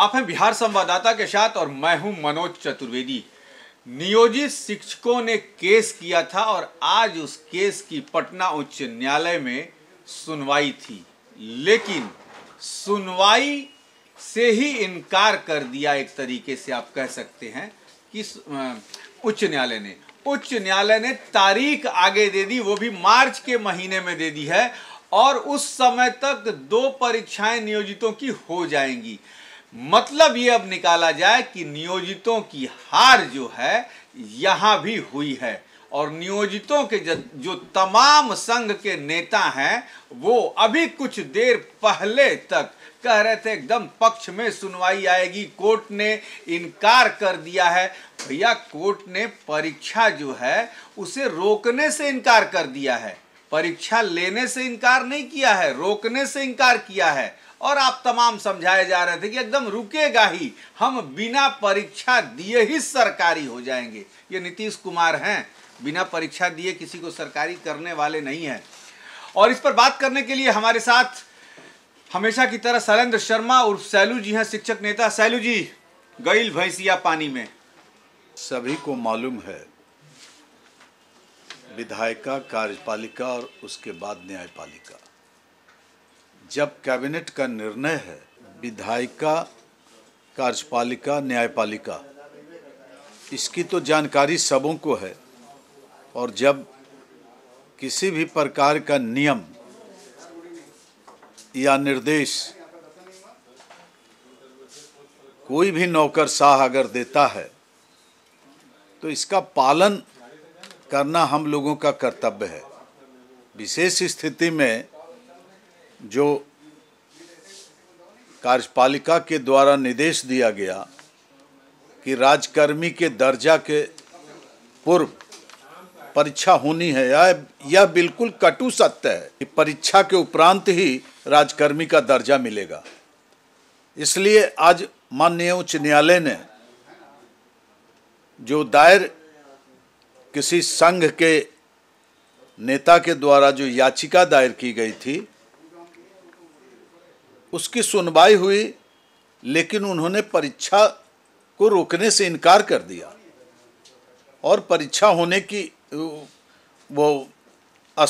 आप हैं बिहार संवाददाता के साथ और मैं हूं मनोज चतुर्वेदी नियोजित शिक्षकों ने केस किया था और आज उस केस की पटना उच्च न्यायालय में सुनवाई थी लेकिन सुनवाई से ही इनकार कर दिया एक तरीके से आप कह सकते हैं कि उच्च न्यायालय ने उच्च न्यायालय ने तारीख आगे दे दी वो भी मार्च के महीने में दे दी है और उस समय तक दो परीक्षाएं नियोजितों की हो जाएंगी मतलब ये अब निकाला जाए कि नियोजितों की हार जो है यहाँ भी हुई है और नियोजितों के जो तमाम संघ के नेता हैं वो अभी कुछ देर पहले तक कह रहे थे एकदम पक्ष में सुनवाई आएगी कोर्ट ने इनकार कर दिया है भैया कोर्ट ने परीक्षा जो है उसे रोकने से इनकार कर दिया है परीक्षा लेने से इनकार नहीं किया है रोकने से इनकार किया है और आप तमाम समझाए जा रहे थे कि एकदम रुकेगा ही हम बिना परीक्षा दिए ही सरकारी हो जाएंगे ये नीतीश कुमार हैं बिना परीक्षा दिए किसी को सरकारी करने वाले नहीं हैं और इस पर बात करने के लिए हमारे साथ हमेशा की तरह शैलेंद्र शर्मा और सैलू जी हैं शिक्षक नेता सैलू जी गईल भैंसिया पानी में सभी को मालूम है विधायिका कार्यपालिका और उसके बाद न्यायपालिका जब कैबिनेट का निर्णय है विधायिका कार्यपालिका न्यायपालिका इसकी तो जानकारी सबों को है और जब किसी भी प्रकार का नियम या निर्देश कोई भी नौकर शाह अगर देता है तो इसका पालन करना हम लोगों का कर्तव्य है विशेष स्थिति में जो कार्यपालिका के द्वारा निर्देश दिया गया कि राजकर्मी के दर्जा के पूर्व परीक्षा होनी है या यह बिल्कुल कटु सत्य है कि परीक्षा के उपरांत ही राजकर्मी का दर्जा मिलेगा इसलिए आज माननीय उच्च न्यायालय ने जो दायर किसी संघ के नेता के द्वारा जो याचिका दायर की गई थी उसकी सुनवाई हुई लेकिन उन्होंने परीक्षा को रोकने से इनकार कर दिया और परीक्षा होने की वो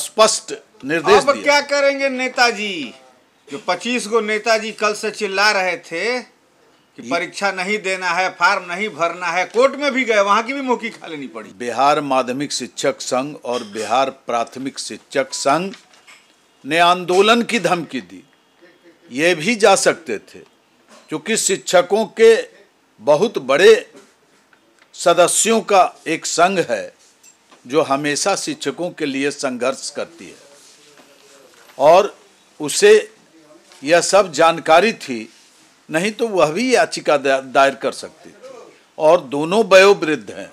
स्पष्ट निर्देश अब क्या करेंगे नेताजी जो 25 को नेताजी कल से चिल्ला रहे थे कि परीक्षा नहीं देना है फार्म नहीं भरना है कोर्ट में भी गए वहां की भी मौकी खा लेनी पड़ी बिहार माध्यमिक शिक्षक संघ और बिहार प्राथमिक शिक्षक संघ ने आंदोलन की धमकी दी ये भी जा सकते थे क्योंकि शिक्षकों के बहुत बड़े सदस्यों का एक संघ है जो हमेशा शिक्षकों के लिए संघर्ष करती है और उसे यह सब जानकारी थी नहीं तो वह भी याचिका दायर कर सकती थी और दोनों वयोवृद्ध हैं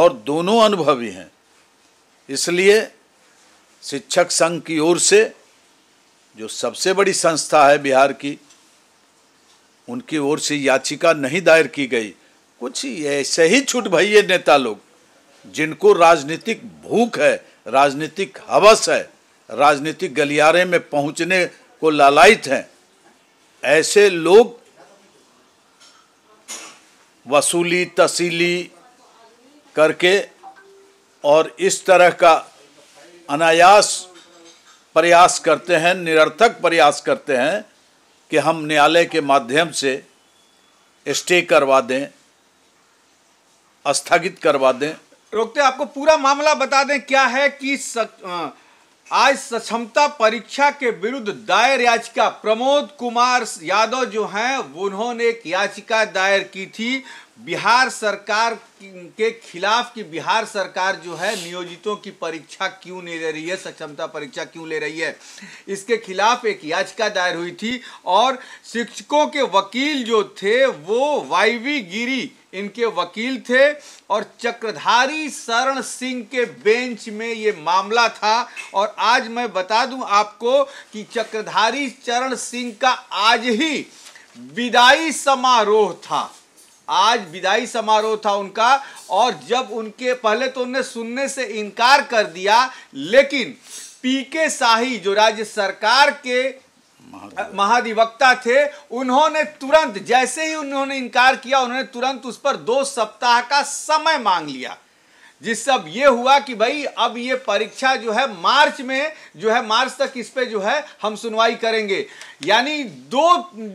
और दोनों अनुभवी हैं इसलिए शिक्षक संघ की ओर से जो सबसे बड़ी संस्था है बिहार की उनकी ओर से याचिका नहीं दायर की गई कुछ ऐसे ही छुट भाई ये नेता लोग जिनको राजनीतिक भूख है राजनीतिक हवस है राजनीतिक गलियारे में पहुंचने को लालायित हैं ऐसे लोग वसूली तसीली करके और इस तरह का अनायास प्रयास करते हैं निरर्थक प्रयास करते हैं कि हम न्यायालय के माध्यम से स्टे करवा दें स्थगित करवा दें रोकते आपको पूरा मामला बता दें क्या है कि सक, आज सक्षमता परीक्षा के विरुद्ध दायर याचिका प्रमोद कुमार यादव जो हैं उन्होंने एक याचिका दायर की थी बिहार सरकार के खिलाफ कि बिहार सरकार जो है नियोजितों की परीक्षा क्यों नहीं ले रही है सक्षमता परीक्षा क्यों ले रही है इसके खिलाफ एक याचिका दायर हुई थी और शिक्षकों के वकील जो थे वो वाईवी गिरी इनके वकील थे और चक्रधारी शरण सिंह के बेंच में ये मामला था और आज मैं बता दूं आपको कि चक्रधारी चरण सिंह का आज ही विदाई समारोह था आज विदाई समारोह था उनका और जब उनके पहले तो उन्हें सुनने से इनकार कर दिया लेकिन पीके शाही जो राज्य सरकार के महाधिवक्ता थे उन्होंने तुरंत जैसे ही उन्होंने इनकार किया उन्होंने तुरंत उस पर दो सप्ताह का समय मांग लिया जिससे अब ये हुआ कि भाई अब ये परीक्षा जो है मार्च में जो है मार्च तक इस पे जो है हम सुनवाई करेंगे यानी दो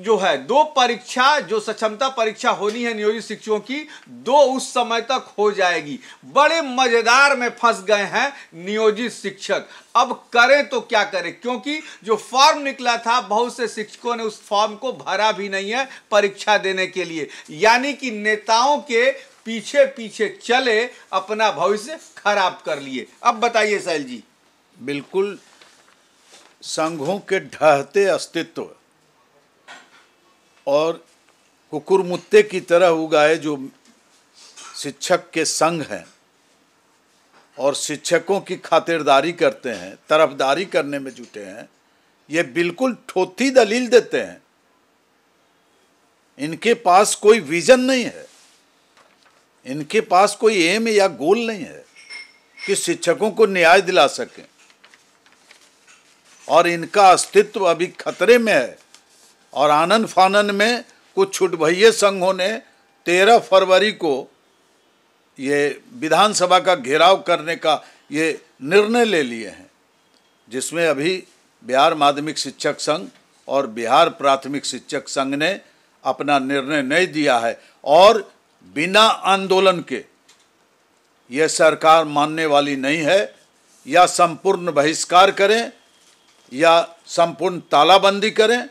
जो है दो परीक्षा जो सक्षमता परीक्षा होनी है नियोजित शिक्षकों की दो उस समय तक हो जाएगी बड़े मजेदार में फंस गए हैं नियोजित शिक्षक अब करें तो क्या करें क्योंकि जो फॉर्म निकला था बहुत से शिक्षकों ने उस फॉर्म को भरा भी नहीं है परीक्षा देने के लिए यानी कि नेताओं के पीछे पीछे चले अपना भविष्य खराब कर लिए अब बताइए सैल जी बिल्कुल संघों के ढहते अस्तित्व और कुकुरमुत्ते की तरह उगाए जो शिक्षक के संघ हैं और शिक्षकों की खातिरदारी करते हैं तरफदारी करने में जुटे हैं ये बिल्कुल ठोथी दलील देते हैं इनके पास कोई विजन नहीं है इनके पास कोई एम या गोल नहीं है कि शिक्षकों को न्याय दिला सकें और इनका अस्तित्व अभी खतरे में है और आनंद फानन में कुछ छुटभैये संघों ने तेरह फरवरी को ये विधानसभा का घेराव करने का ये निर्णय ले लिए हैं जिसमें अभी बिहार माध्यमिक शिक्षक संघ और बिहार प्राथमिक शिक्षक संघ ने अपना निर्णय नहीं दिया है और बिना आंदोलन के यह सरकार मानने वाली नहीं है या संपूर्ण बहिष्कार करें या संपूर्ण तालाबंदी करें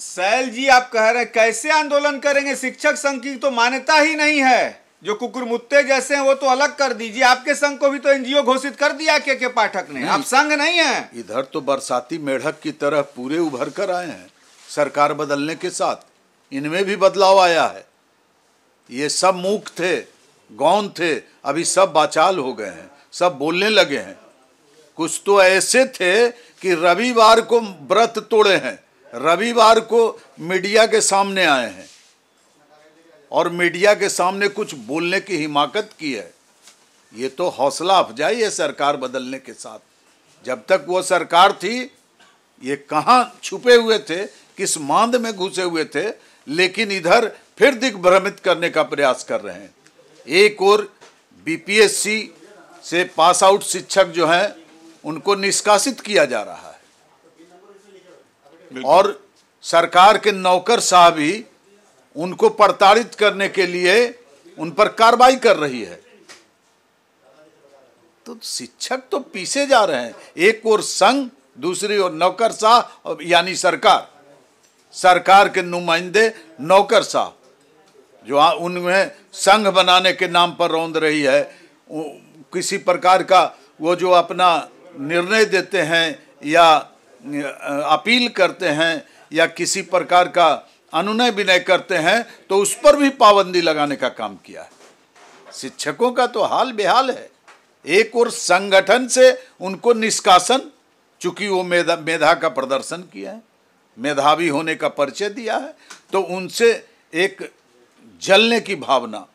सैल जी आप कह रहे हैं कैसे आंदोलन करेंगे शिक्षक संघ की तो मान्यता ही नहीं है जो कुकुर मुत्ते जैसे हैं वो तो अलग कर दीजिए आपके संघ को भी तो एनजीओ घोषित कर दिया के के पाठक ने आप संघ नहीं है इधर तो बरसाती मेढक की तरह पूरे उभर कर आए हैं सरकार बदलने के साथ इनमें भी बदलाव आया है ये सब मूक थे गौन थे अभी सब बाचाल हो गए हैं सब बोलने लगे हैं कुछ तो ऐसे थे कि रविवार को व्रत तोड़े हैं रविवार को मीडिया के सामने आए हैं और मीडिया के सामने कुछ बोलने की हिमाकत की है ये तो हौसला अफजाई है सरकार बदलने के साथ जब तक वो सरकार थी ये कहाँ छुपे हुए थे किस मांद में घुसे हुए थे लेकिन इधर फिर दिग्भ्रमित करने का प्रयास कर रहे हैं एक और बीपीएससी से पास आउट शिक्षक जो हैं उनको निष्कासित किया जा रहा है और सरकार के नौकर साहब ही उनको प्रताड़ित करने के लिए उन पर कार्रवाई कर रही है तो शिक्षक तो पीछे जा रहे हैं एक और संघ दूसरी ओर नौकर शाह यानी सरकार सरकार के नुमाइंदे नौकर शाह जो उनमें संघ बनाने के नाम पर रौंद रही है किसी प्रकार का वो जो अपना निर्णय देते हैं या अपील करते हैं या किसी प्रकार का अनुनय विनय करते हैं तो उस पर भी पाबंदी लगाने का काम किया है शिक्षकों का तो हाल बेहाल है एक और संगठन से उनको निष्कासन चूंकि वो मेधा मेधा का प्रदर्शन किया है मेधावी होने का परिचय दिया है तो उनसे एक जलने की भावना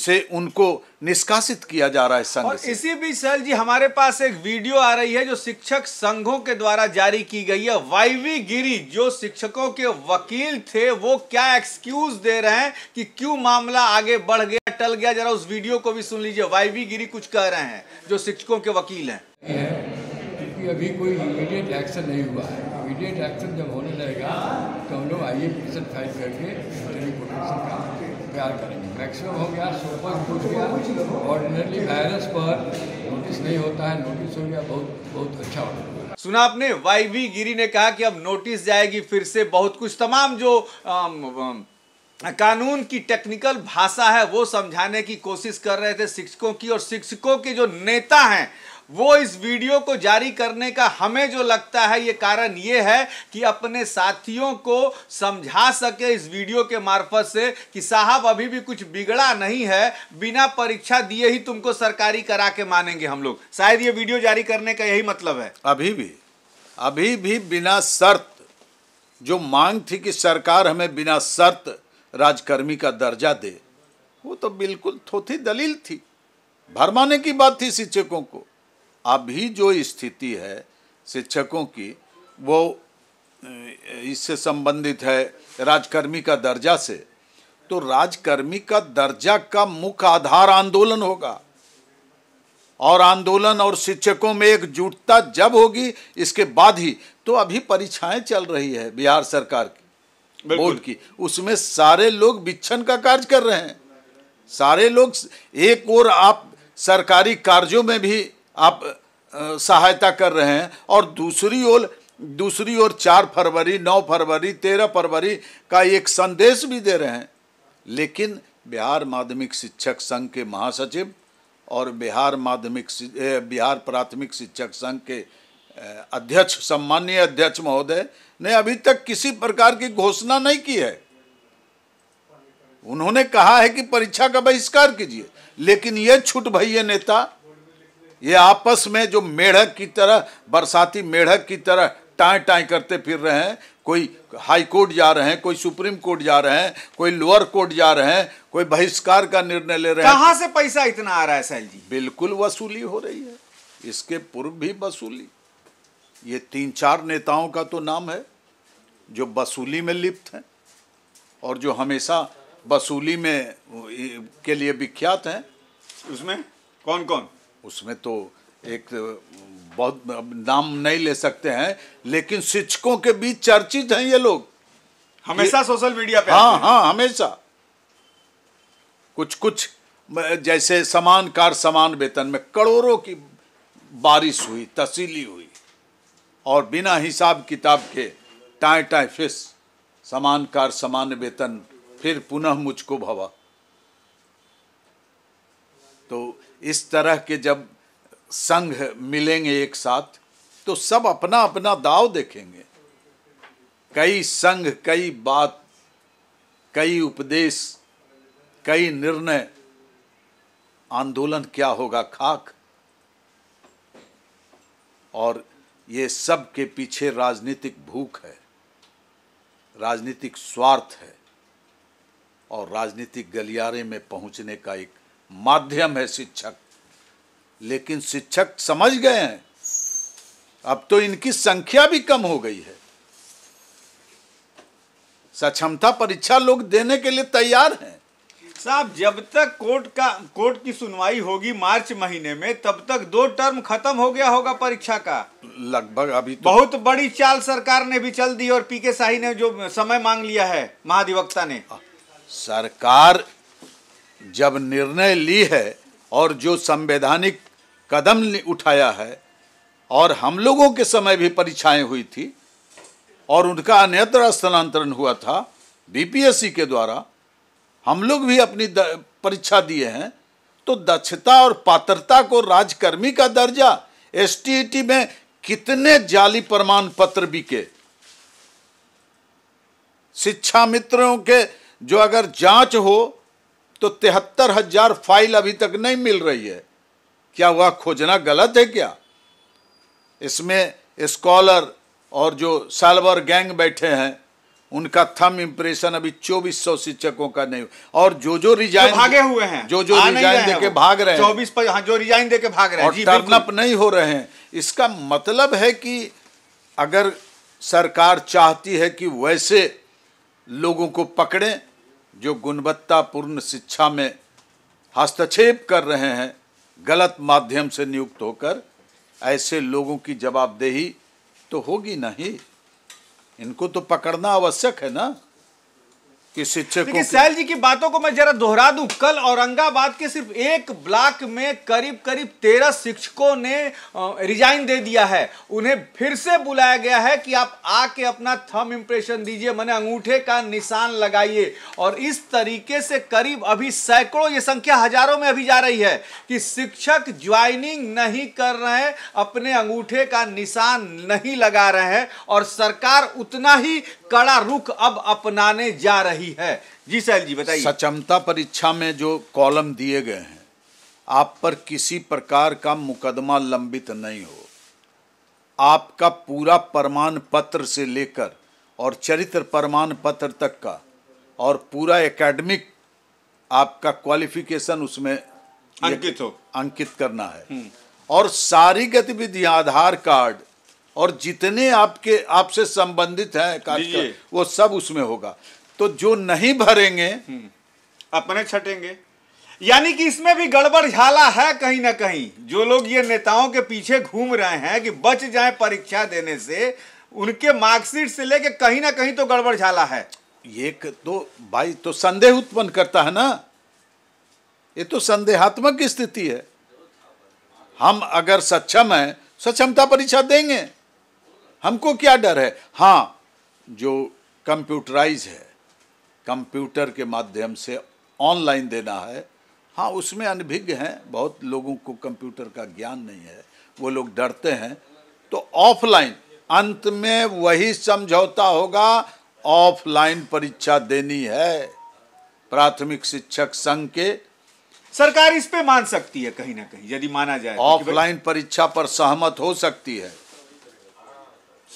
से उनको निष्कासित किया जा रहा है संघ और इसी बीच सर जी हमारे पास एक वीडियो आ रही है जो शिक्षक संघों के द्वारा जारी की गई है वाईवी गिरी जो शिक्षकों के वकील थे वो क्या एक्सक्यूज दे रहे हैं कि क्यों मामला आगे बढ़ गया टल गया जरा उस वीडियो को भी सुन लीजिए वाईवी गिरी कुछ कह रहे हैं जो शिक्षकों के वकील हैं कि अभी कोई इमीडिएट एक्शन नहीं हुआ है इमीडिएट एक्शन जब होने लगेगा तो हम लोग आइए ए पिटिशन फाइल करके मिलिट्री प्रोटेक्शन का तैयार करेंगे मैक्सिमम हो गया सुपर पूछ गया ऑर्डिनरली वायरस पर नोटिस नहीं होता है नोटिस हो गया बहुत बहुत अच्छा होता है सुना आपने वाई वी गिरी ने कहा कि अब नोटिस जाएगी फिर से बहुत कुछ तमाम जो आम, आम, कानून की टेक्निकल भाषा है वो समझाने की कोशिश कर रहे थे शिक्षकों की और शिक्षकों के जो नेता हैं वो इस वीडियो को जारी करने का हमें जो लगता है ये कारण ये है कि अपने साथियों को समझा सके इस वीडियो के मार्फत से कि साहब अभी भी कुछ बिगड़ा नहीं है बिना परीक्षा दिए ही तुमको सरकारी करा के मानेंगे हम लोग शायद ये वीडियो जारी करने का यही मतलब है अभी भी अभी भी बिना शर्त जो मांग थी कि सरकार हमें बिना शर्त राजकर्मी का दर्जा दे वो तो बिल्कुल थोथी दलील थी भरमाने की बात थी शिक्षकों को अभी जो स्थिति है शिक्षकों की वो इससे संबंधित है राजकर्मी का दर्जा से तो राजकर्मी का दर्जा का मुख्य आधार आंदोलन होगा और आंदोलन और शिक्षकों में एकजुटता जब होगी इसके बाद ही तो अभी परीक्षाएं चल रही है बिहार सरकार की बोर्ड की उसमें सारे लोग बिच्छन का कार्य कर रहे हैं सारे लोग एक और आप सरकारी कार्यों में भी आप सहायता कर रहे हैं और दूसरी ओर दूसरी ओर चार फरवरी नौ फरवरी तेरह फरवरी का एक संदेश भी दे रहे हैं लेकिन बिहार माध्यमिक शिक्षक संघ के महासचिव और बिहार माध्यमिक बिहार प्राथमिक शिक्षक संघ के अध्यक्ष सम्मान्य अध्यक्ष महोदय ने अभी तक किसी प्रकार की घोषणा नहीं की है उन्होंने कहा है कि परीक्षा का बहिष्कार कीजिए लेकिन ये छूट भैया नेता ये आपस में जो मेढक की तरह बरसाती मेढक की तरह टाए टाँ करते फिर रहे हैं कोई हाई कोर्ट जा रहे हैं कोई सुप्रीम कोर्ट जा रहे हैं कोई लोअर कोर्ट जा रहे हैं कोई बहिष्कार का निर्णय ले रहे हैं कहाँ से पैसा इतना आ रहा है सैल जी बिल्कुल वसूली हो रही है इसके पूर्व भी वसूली ये तीन चार नेताओं का तो नाम है जो वसूली में लिप्त हैं और जो हमेशा वसूली में के लिए विख्यात हैं उसमें कौन कौन उसमें तो एक बहुत नाम नहीं ले सकते हैं लेकिन शिक्षकों के बीच चर्चित हैं ये लोग हमेशा सोशल मीडिया पे हाँ हाँ हमेशा कुछ कुछ जैसे समान कार समान वेतन में करोड़ों की बारिश हुई तसीली हुई और बिना हिसाब किताब के टाए टाए फिस समान कार समान वेतन फिर पुनः मुझको भवा तो इस तरह के जब संघ मिलेंगे एक साथ तो सब अपना अपना दाव देखेंगे कई संघ कई बात कई उपदेश कई निर्णय आंदोलन क्या होगा खाक और ये सब के पीछे राजनीतिक भूख है राजनीतिक स्वार्थ है और राजनीतिक गलियारे में पहुंचने का एक माध्यम है शिक्षक लेकिन शिक्षक समझ गए हैं अब तो इनकी संख्या भी कम हो गई है सक्षमता परीक्षा लोग देने के लिए तैयार हैं साहब जब तक कोर्ट का कोर्ट की सुनवाई होगी मार्च महीने में तब तक दो टर्म खत्म हो गया होगा परीक्षा का लगभग अभी तो बहुत बड़ी चाल सरकार ने भी चल दी और पीके शाही ने जो समय मांग लिया है महाधिवक्ता ने सरकार जब निर्णय ली है और जो संवैधानिक कदम उठाया है और हम लोगों के समय भी परीक्षाएं हुई थी और उनका अन्यत्र स्थानांतरण हुआ था बीपीएससी के द्वारा हम लोग भी अपनी परीक्षा दिए हैं तो दक्षता और पात्रता को राजकर्मी का दर्जा एस e में कितने जाली प्रमाण पत्र बिके शिक्षा मित्रों के जो अगर जांच हो तो तिहत्तर हजार फाइल अभी तक नहीं मिल रही है क्या वह खोजना गलत है क्या इसमें स्कॉलर और जो सालवर गैंग बैठे हैं उनका थम इंप्रेशन अभी चौबीस सौ शिक्षकों का नहीं और जो जो रिजाइन भागे हुए हैं जो जो रिजाइन दे के भाग रहे हैं चौबीस पर हाँ, जो रिजाइन दे के भाग रहे हैं टर्न अप नहीं हो रहे हैं इसका मतलब है कि अगर सरकार चाहती है कि वैसे लोगों को पकड़ें जो गुणवत्तापूर्ण शिक्षा में हस्तक्षेप कर रहे हैं गलत माध्यम से नियुक्त होकर ऐसे लोगों की जवाबदेही तो होगी नहीं इनको तो पकड़ना आवश्यक है ना कि शिक्षक देखिए सैल जी की बातों को मैं जरा दोहरा दूं कल औरंगाबाद के सिर्फ एक ब्लॉक में करीब करीब तेरह शिक्षकों ने रिजाइन दे दिया है उन्हें फिर से बुलाया गया है कि आप आके अपना थम इम्प्रेशन दीजिए मैंने अंगूठे का निशान लगाइए और इस तरीके से करीब अभी सैकड़ों ये संख्या हजारों में अभी जा रही है कि शिक्षक ज्वाइनिंग नहीं कर रहे हैं अपने अंगूठे का निशान नहीं लगा रहे हैं और सरकार उतना ही कड़ा रुख अब अपनाने जा रही है जी सहल जी बताइए सचमता परीक्षा में जो कॉलम दिए गए हैं आप पर किसी प्रकार का मुकदमा लंबित नहीं हो आपका पूरा प्रमाण पत्र से लेकर और चरित्र प्रमाण पत्र तक का और पूरा एकेडमिक आपका क्वालिफिकेशन उसमें अंकित हो अंकित करना है हम्म। और सारी गतिविधियां आधार कार्ड और जितने आपके आपसे संबंधित हैं कार्य वो सब उसमें होगा तो जो नहीं भरेंगे हम्म, अपने छटेंगे यानी कि इसमें भी गड़बड़ झाला है कहीं ना कहीं जो लोग ये नेताओं के पीछे घूम रहे हैं कि बच जाए परीक्षा देने से उनके मार्कशीट से लेके कहीं ना कहीं तो गड़बड़ झाला है ये तो भाई तो संदेह उत्पन्न करता है ना ये तो संदेहात्मक स्थिति है हम अगर सक्षम है सक्षमता परीक्षा देंगे हमको क्या डर है हाँ जो कंप्यूटराइज है कंप्यूटर के माध्यम से ऑनलाइन देना है हाँ उसमें अनभिज्ञ हैं बहुत लोगों को कंप्यूटर का ज्ञान नहीं है वो लोग डरते हैं तो ऑफलाइन अंत में वही समझौता होगा ऑफलाइन परीक्षा देनी है प्राथमिक शिक्षक संघ के सरकार इस पे मान सकती है कहीं ना कहीं यदि माना जाए तो, ऑफलाइन परीक्षा पर सहमत हो सकती है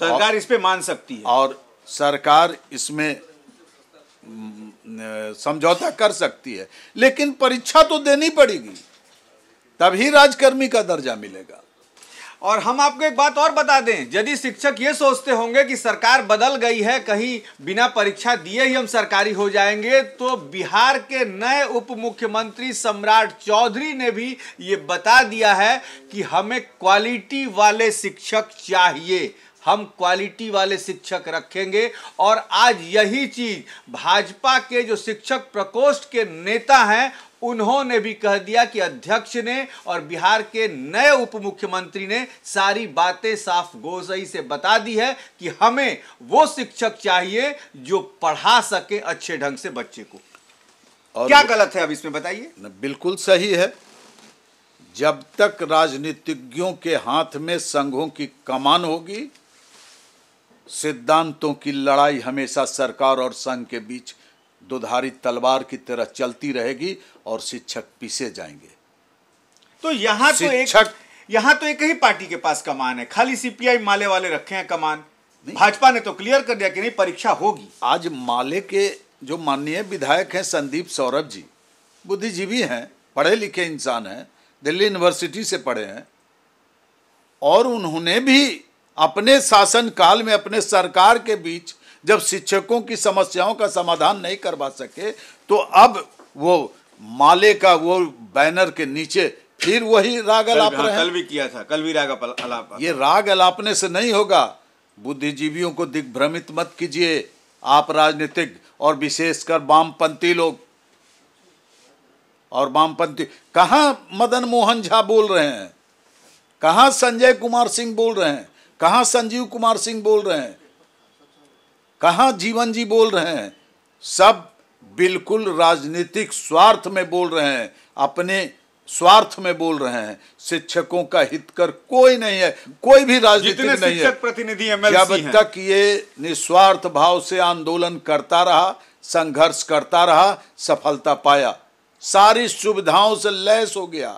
सरकार इस पे मान सकती है और सरकार इसमें समझौता कर सकती है लेकिन परीक्षा तो देनी पड़ेगी तभी राजकर्मी का दर्जा मिलेगा और हम आपको एक बात और बता दें यदि शिक्षक ये सोचते होंगे कि सरकार बदल गई है कहीं बिना परीक्षा दिए ही हम सरकारी हो जाएंगे तो बिहार के नए उप मुख्यमंत्री सम्राट चौधरी ने भी ये बता दिया है कि हमें क्वालिटी वाले शिक्षक चाहिए हम क्वालिटी वाले शिक्षक रखेंगे और आज यही चीज़ भाजपा के जो शिक्षक प्रकोष्ठ के नेता हैं उन्होंने भी कह दिया कि अध्यक्ष ने और बिहार के नए उप मुख्यमंत्री ने सारी बातें साफ गोसई से बता दी है कि हमें वो शिक्षक चाहिए जो पढ़ा सके अच्छे ढंग से बच्चे को और क्या गलत है अब इसमें बताइए बिल्कुल सही है जब तक राजनीतिज्ञों के हाथ में संघों की कमान होगी सिद्धांतों की लड़ाई हमेशा सरकार और संघ के बीच दुधारी तलवार की तरह चलती रहेगी और शिक्षक पीछे जाएंगे तो यहाँ तो एक यहाँ तो एक ही पार्टी के पास कमान है खाली सीपीआई माले वाले रखे हैं कमान भाजपा ने तो क्लियर कर दिया कि नहीं परीक्षा होगी आज माले के जो माननीय विधायक हैं संदीप सौरभ जी बुद्धिजीवी हैं पढ़े लिखे इंसान हैं दिल्ली यूनिवर्सिटी से पढ़े हैं और उन्होंने भी अपने शासन काल में अपने सरकार के बीच जब शिक्षकों की समस्याओं का समाधान नहीं करवा सके तो अब वो माले का वो बैनर के नीचे फिर वही राग अलाप हाँ, रहे कल भी किया था कल भी राग अलाप ये राग अलापने से नहीं होगा बुद्धिजीवियों को दिग्भ्रमित मत कीजिए आप राजनीतिक और विशेषकर वामपंथी लोग और वामपंथी कहा मदन मोहन झा बोल रहे हैं कहा संजय कुमार सिंह बोल रहे हैं कहा संजीव कुमार सिंह बोल रहे हैं कहां जीवन जी बोल रहे हैं सब बिल्कुल राजनीतिक स्वार्थ में बोल रहे हैं अपने स्वार्थ में बोल रहे हैं शिक्षकों का हित कर कोई नहीं है कोई भी राजनीतिक नहीं है प्रतिनिधि जब तक ये निस्वार्थ भाव से आंदोलन करता रहा संघर्ष करता रहा सफलता पाया सारी सुविधाओं से लैस हो गया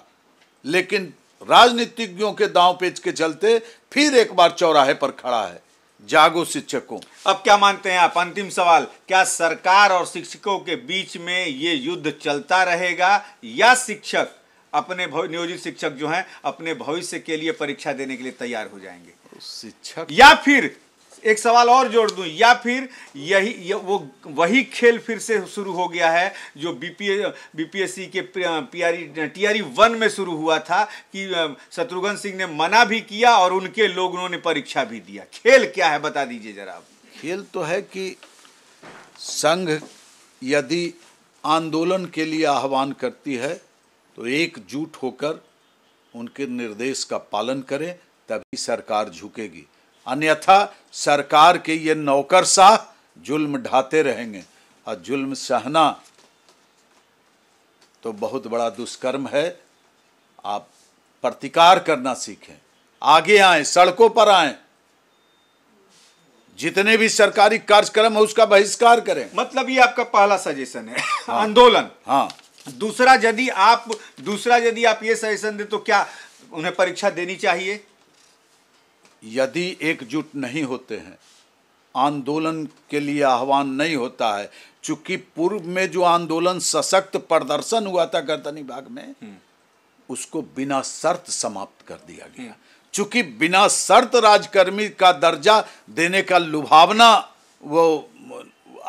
लेकिन राजनीतिज्ञों के दांव पेच के चलते फिर एक बार चौराहे पर खड़ा है जागो शिक्षकों अब क्या मानते हैं आप अंतिम सवाल क्या सरकार और शिक्षकों के बीच में ये युद्ध चलता रहेगा या शिक्षक अपने नियोजित शिक्षक जो हैं अपने भविष्य के लिए परीक्षा देने के लिए तैयार हो जाएंगे शिक्षक या फिर एक सवाल और जोड़ दूं या फिर यही या वो वही खेल फिर से शुरू हो गया है जो बीपीए बीपीएससी के PRE TRE e, e one में शुरू हुआ था कि शत्रुघ्न सिंह ने मना भी किया और उनके लोग उन्होंने परीक्षा भी दिया खेल क्या है बता दीजिए जरा खेल तो है कि संघ यदि आंदोलन के लिए आह्वान करती है तो एकजुट होकर उनके निर्देश का पालन करें तभी सरकार झुकेगी अन्यथा सरकार के ये नौकर साह जुल्म ढाते रहेंगे और जुल्म सहना तो बहुत बड़ा दुष्कर्म है आप प्रतिकार करना सीखें आगे आए सड़कों पर आए जितने भी सरकारी कार्यक्रम है उसका बहिष्कार करें मतलब ये आपका पहला सजेशन है हाँ, आंदोलन हाँ दूसरा यदि आप दूसरा यदि आप ये सजेशन दे तो क्या उन्हें परीक्षा देनी चाहिए यदि एकजुट नहीं होते हैं आंदोलन के लिए आह्वान नहीं होता है चूंकि पूर्व में जो आंदोलन सशक्त प्रदर्शन हुआ था गर्दनी बाग में हम्म। उसको बिना शर्त समाप्त कर दिया गया हम्म। चूंकि बिना शर्त राजकर्मी का दर्जा देने का लुभावना वो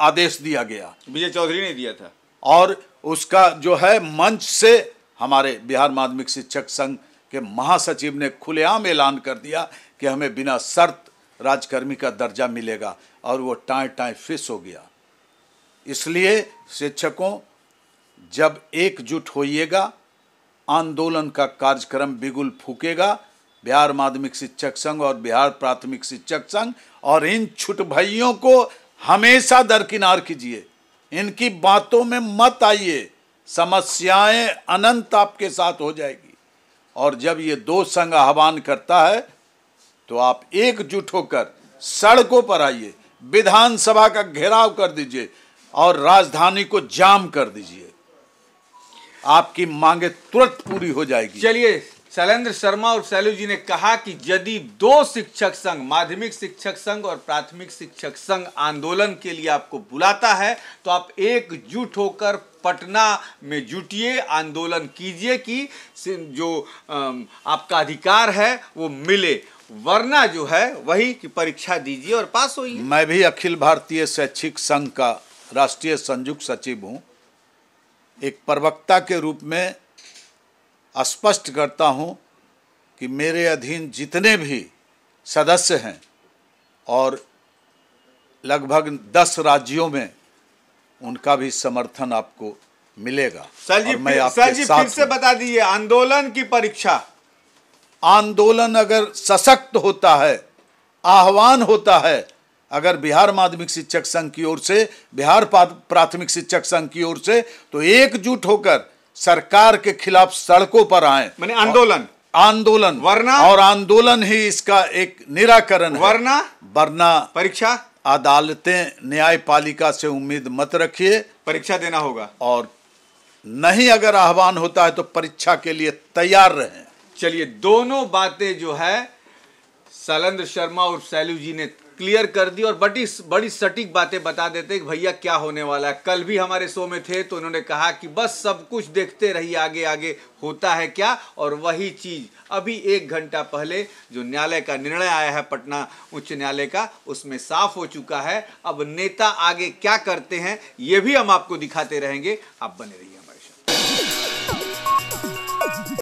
आदेश दिया गया विजय चौधरी ने दिया था और उसका जो है मंच से हमारे बिहार माध्यमिक शिक्षक संघ के महासचिव ने खुलेआम ऐलान कर दिया कि हमें बिना शर्त राजकर्मी का दर्जा मिलेगा और वो टाँय टाँय फिस हो गया इसलिए शिक्षकों जब एकजुट होइएगा आंदोलन का कार्यक्रम बिगुल फूकेगा बिहार माध्यमिक शिक्षक संघ और बिहार प्राथमिक शिक्षक संघ और इन छुट भाइयों को हमेशा दरकिनार कीजिए इनकी बातों में मत आइए समस्याएं अनंत आपके साथ हो जाएगी और जब ये दो संघ आह्वान करता है तो आप एकजुट होकर सड़कों पर आइए विधानसभा का घेराव कर दीजिए और राजधानी को जाम कर दीजिए आपकी मांगे तुरंत पूरी हो जाएगी चलिए शैलेंद्र शर्मा और शैलू जी ने कहा कि यदि दो शिक्षक संघ माध्यमिक शिक्षक संघ और प्राथमिक शिक्षक संघ आंदोलन के लिए आपको बुलाता है तो आप एकजुट होकर पटना में जुटिए आंदोलन कीजिए कि जो आपका अधिकार है वो मिले वरना जो है वही की परीक्षा दीजिए और पास होइए मैं भी अखिल भारतीय शैक्षिक संघ का राष्ट्रीय संयुक्त सचिव हूँ एक प्रवक्ता के रूप में स्पष्ट करता हूँ कि मेरे अधीन जितने भी सदस्य हैं और लगभग दस राज्यों में उनका भी समर्थन आपको मिलेगा सर जी मैं आपके सर जी फिर से बता दीजिए आंदोलन की परीक्षा आंदोलन अगर सशक्त होता है आह्वान होता है अगर बिहार माध्यमिक शिक्षक संघ की ओर से बिहार प्राथमिक शिक्षक संघ की ओर से तो एकजुट होकर सरकार के खिलाफ सड़कों पर आए मैंने आंदोलन आंदोलन वरना और आंदोलन ही इसका एक निराकरण वरना वरना परीक्षा अदालतें न्यायपालिका से उम्मीद मत रखिए परीक्षा देना होगा और नहीं अगर आह्वान होता है तो परीक्षा के लिए तैयार रहें चलिए दोनों बातें जो है शैलेंद्र शर्मा और सैलू जी ने क्लियर कर दी और बड़ी बड़ी सटीक बातें बता देते कि भैया क्या होने वाला है कल भी हमारे शो में थे तो उन्होंने कहा कि बस सब कुछ देखते रहिए आगे आगे होता है क्या और वही चीज अभी एक घंटा पहले जो न्यायालय का निर्णय आया है पटना उच्च न्यायालय का उसमें साफ हो चुका है अब नेता आगे क्या करते हैं ये भी हम आपको दिखाते रहेंगे आप बने रहिए